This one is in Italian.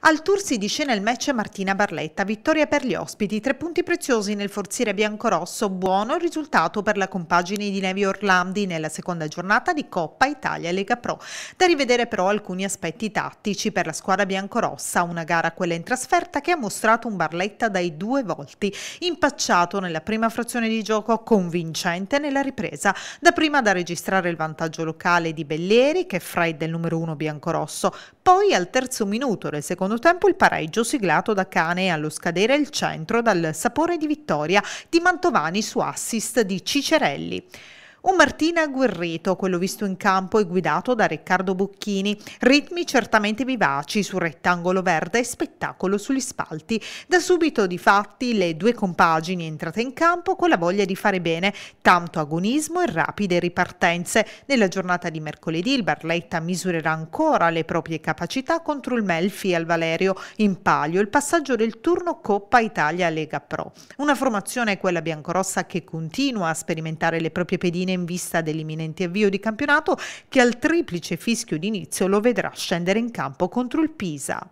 Al tour si dice nel match Martina Barletta, vittoria per gli ospiti, tre punti preziosi nel forziere biancorosso, buono risultato per la compagine di Nevi Orlandi nella seconda giornata di Coppa Italia Lega Pro. Da rivedere però alcuni aspetti tattici per la squadra biancorossa, una gara quella in trasferta che ha mostrato un Barletta dai due volti, impacciato nella prima frazione di gioco, convincente nella ripresa, da prima da registrare il vantaggio locale di Bellieri che è fra il del numero uno biancorosso, poi al terzo minuto del secondo tempo il pareggio siglato da Cane allo scadere il centro dal sapore di vittoria di Mantovani su assist di Cicerelli. Un Martina agguerrito, quello visto in campo e guidato da Riccardo Bocchini, ritmi certamente vivaci sul rettangolo verde e spettacolo sugli spalti. Da subito di fatti le due compagini entrate in campo con la voglia di fare bene, tanto agonismo e rapide ripartenze. Nella giornata di mercoledì il Barletta misurerà ancora le proprie capacità contro il Melfi al Valerio, in palio il passaggio del turno Coppa Italia Lega Pro. Una formazione, quella biancorossa, che continua a sperimentare le proprie pedine in vista dell'imminente avvio di campionato che al triplice fischio d'inizio lo vedrà scendere in campo contro il Pisa.